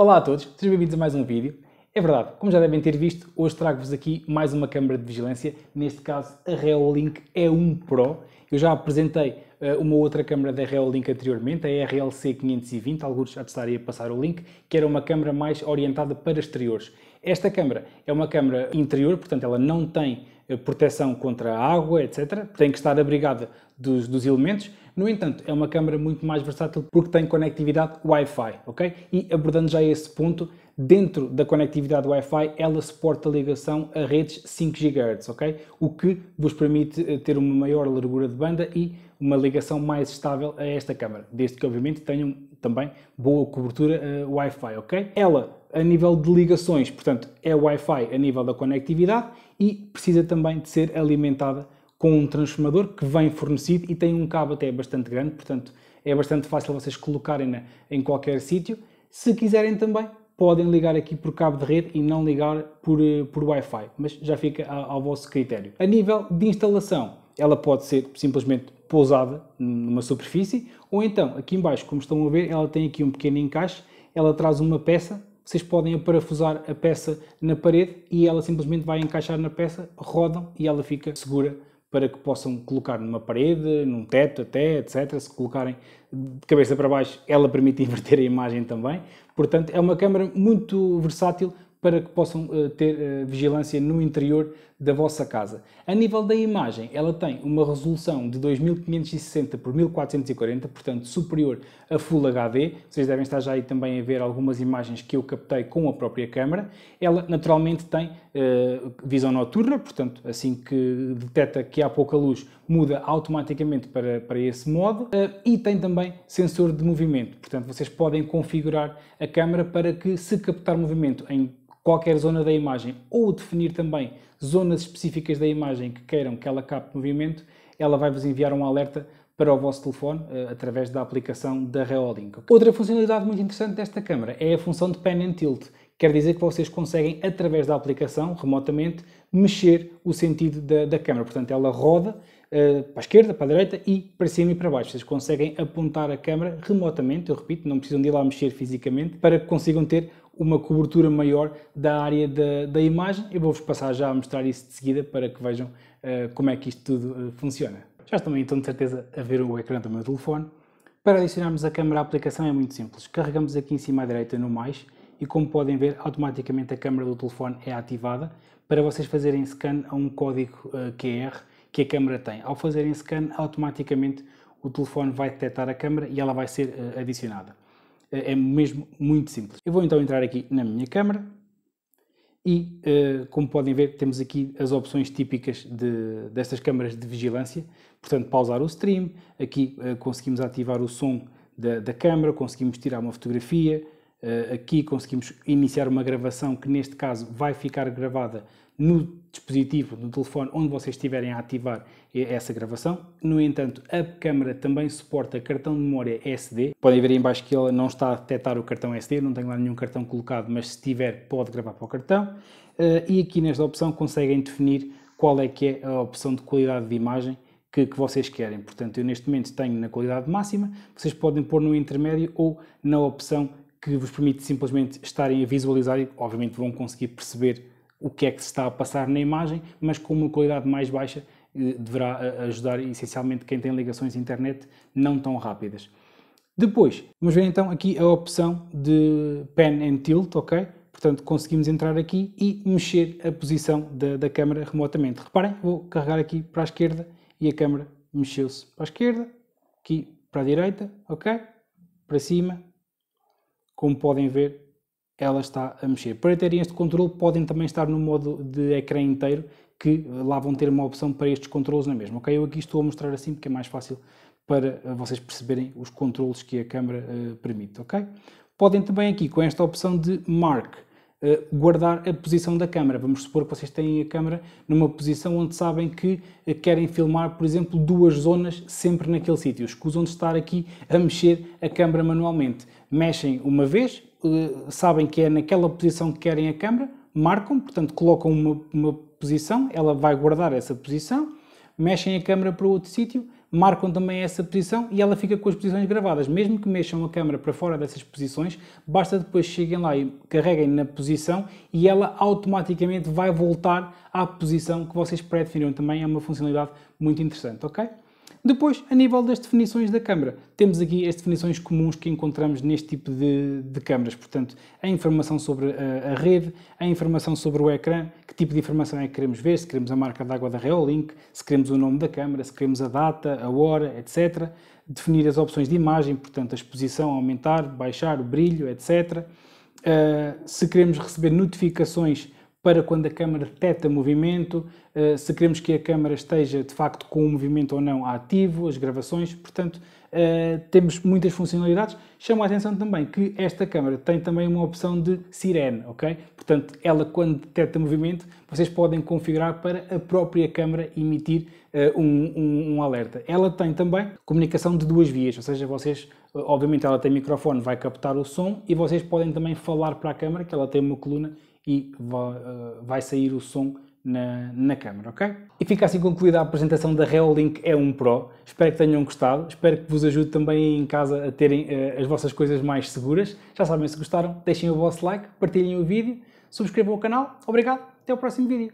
Olá a todos, sejam bem-vindos a mais um vídeo. É verdade, como já devem ter visto, hoje trago-vos aqui mais uma câmara de vigilância, neste caso a Reolink E1 Pro. Eu já apresentei eh, uma outra câmara da Reolink anteriormente, a RLC 520, alguns já te a passar o link, que era uma câmara mais orientada para exteriores. Esta câmara é uma câmara interior, portanto ela não tem eh, proteção contra a água, etc. Tem que estar abrigada dos, dos elementos, no entanto, é uma câmera muito mais versátil porque tem conectividade Wi-Fi, ok? E abordando já esse ponto, dentro da conectividade Wi-Fi, ela suporta a ligação a redes 5 GHz, ok? O que vos permite eh, ter uma maior largura de banda e uma ligação mais estável a esta câmara, desde que obviamente tenham também boa cobertura uh, Wi-Fi, ok? Ela, a nível de ligações, portanto, é Wi-Fi a nível da conectividade e precisa também de ser alimentada com um transformador que vem fornecido e tem um cabo até bastante grande, portanto é bastante fácil vocês colocarem-na em qualquer sítio. Se quiserem também, podem ligar aqui por cabo de rede e não ligar por, eh, por Wi-Fi, mas já fica ao vosso critério. A nível de instalação, ela pode ser simplesmente pousada numa superfície ou então, aqui embaixo, como estão a ver, ela tem aqui um pequeno encaixe, ela traz uma peça vocês podem aparafusar a peça na parede e ela simplesmente vai encaixar na peça, rodam e ela fica segura para que possam colocar numa parede, num teto até, etc. Se colocarem de cabeça para baixo, ela permite inverter a imagem também. Portanto, é uma câmara muito versátil para que possam uh, ter uh, vigilância no interior da vossa casa. A nível da imagem, ela tem uma resolução de 2560 por 1440, portanto superior a Full HD. Vocês devem estar já aí também a ver algumas imagens que eu captei com a própria câmera. Ela naturalmente tem uh, visão noturna, portanto assim que detecta que há pouca luz, muda automaticamente para, para esse modo. Uh, e tem também sensor de movimento, portanto vocês podem configurar a câmera para que se captar movimento em qualquer zona da imagem ou definir também zonas específicas da imagem que queiram que ela capte movimento, ela vai-vos enviar um alerta para o vosso telefone eh, através da aplicação da Reolink. Outra funcionalidade muito interessante desta câmera é a função de pan and tilt. Quer dizer que vocês conseguem, através da aplicação, remotamente, mexer o sentido da, da câmera. Portanto, ela roda uh, para a esquerda, para a direita e para cima e para baixo. Vocês conseguem apontar a câmera remotamente, eu repito, não precisam de ir lá mexer fisicamente, para que consigam ter uma cobertura maior da área da, da imagem. Eu vou-vos passar já a mostrar isso de seguida para que vejam uh, como é que isto tudo uh, funciona. Já estão então de certeza a ver o ecrã do meu telefone. Para adicionarmos a câmera à aplicação é muito simples. Carregamos aqui em cima à direita no mais e como podem ver automaticamente a câmera do telefone é ativada para vocês fazerem scan a um código uh, eh, QR que a câmera tem. Ao fazerem scan automaticamente o telefone vai detectar a câmera e ela vai ser adicionada. É, é mesmo muito simples. Eu vou então entrar aqui na minha câmera e, eh, como podem ver, temos aqui as opções típicas de, destas câmaras de vigilância. Portanto, pausar o stream, aqui eh, conseguimos ativar o som da, da câmera, conseguimos tirar uma fotografia, eh, aqui conseguimos iniciar uma gravação que, neste caso, vai ficar gravada no dispositivo, no telefone, onde vocês estiverem a ativar essa gravação. No entanto, a câmera também suporta cartão de memória SD. Podem ver aí embaixo que ela não está a detectar o cartão SD, não tenho lá nenhum cartão colocado, mas se tiver, pode gravar para o cartão. Eh, e aqui nesta opção conseguem definir qual é que é a opção de qualidade de imagem que, que, vocês querem. Portanto, eu neste momento tenho na qualidade máxima, vocês podem pôr no intermédio ou na opção que vos permite simplesmente estarem a visualizar e, obviamente, vão conseguir perceber o que é que se está a passar na imagem, mas com uma qualidade mais baixa eh, deverá eh, ajudar essencialmente quem tem ligações à internet não tão rápidas. Depois, vamos ver então aqui a opção de Pen and Tilt, ok? Portanto, conseguimos entrar aqui e mexer a posição da, da câmera remotamente. Reparem, vou carregar aqui para a esquerda e a câmera mexeu-se para a esquerda, aqui para a direita, ok? Para cima, como podem ver, ela está a mexer. Para terem este controle, podem também estar no modo de ecrã inteiro, que lá vão ter uma opção para estes controles na mesma. Ok, eu aqui estou a mostrar assim porque é mais fácil para vocês perceberem os controles que a câmera uh, eh, permite, ok? Podem também aqui com esta opção de Mark eh, guardar a posição da câmara. Vamos supor que vocês têm a câmara numa posição onde sabem que eh, querem filmar, por exemplo, duas zonas sempre naquele sítio. Escusam de estar aqui a mexer a câmara manualmente. Mexem uma vez, eh, sabem que é naquela posição que querem a câmara, marcam, portanto colocam uma, uma posição, ela vai guardar essa posição, mexem a câmara para outro sítio marcam também essa posição e ela fica com as posições gravadas. Mesmo que mexam a câmera para fora dessas posições, basta depois cheguem lá e carreguem na posição e ela automaticamente vai voltar à posição que vocês pré-definiram. Também é uma funcionalidade muito interessante, ok? Depois, a nível das definições da câmara, temos aqui as definições comuns que encontramos neste tipo de, de câmaras. Portanto, a informação sobre a, a, rede, a informação sobre o ecrã, que tipo de informação é que queremos ver, se queremos a marca d'água da Reolink, se queremos o nome da câmara, se queremos a data, a hora, etc. Definir as opções de imagem, portanto, a exposição, aumentar, baixar, o brilho, etc. Uh, se queremos receber notificações para quando a câmara detecta movimento, eh, se queremos que a câmara esteja de facto com o movimento ou não ativo, as gravações, portanto, eh, temos muitas funcionalidades. Chamo a atenção também que esta câmara tem também uma opção de sirene, ok? Portanto, ela quando detecta movimento, vocês podem configurar para a própria câmara emitir eh, um, um, um alerta. Ela tem também comunicação de duas vias, ou seja, vocês Obviamente ela tem microfone, vai captar o som e vocês podem também falar para a câmara, que ela tem uma coluna e eh, vai sair o som na, na câmera, ok? E fica assim concluída a apresentação da Reolink E1 Pro. Espero que tenham gostado, espero que vos ajude também em casa a terem uh, as vossas coisas mais seguras. Já sabem, se gostaram, deixem o vosso like, partilhem o vídeo, subscrevam o canal. Obrigado, até o próximo vídeo.